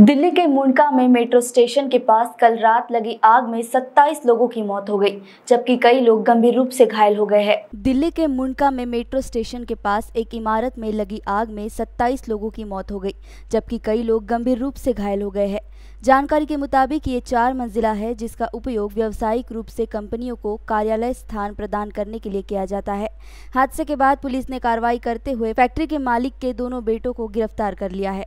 दिल्ली के मुंडका में metro station के पास कल रात लगी आग में 27 लोगों की मौत हो गई जबकि कई लोग गंभीर रूप से घायल हो गए हैं दिल्ली के मुंडका में मेट्रो स्टेशन के पास एक इमारत में लगी आग में 27 लोगों की मौत हो गई जबकि कई लोग गंभीर रूप से घायल हो गए हैं जानकारी के मुताबिक ये चार मंजिला है जिसका उपयोग व्यवसायिक रूप से कंपनियों को कार्यालय स्थान प्रदान करने के लिए किया जाता है हादसे के बाद पुलिस ने कार्रवाई करते हुए फैक्ट्री के मालिक के दोनों बेटों को गिरफ्तार कर लिया है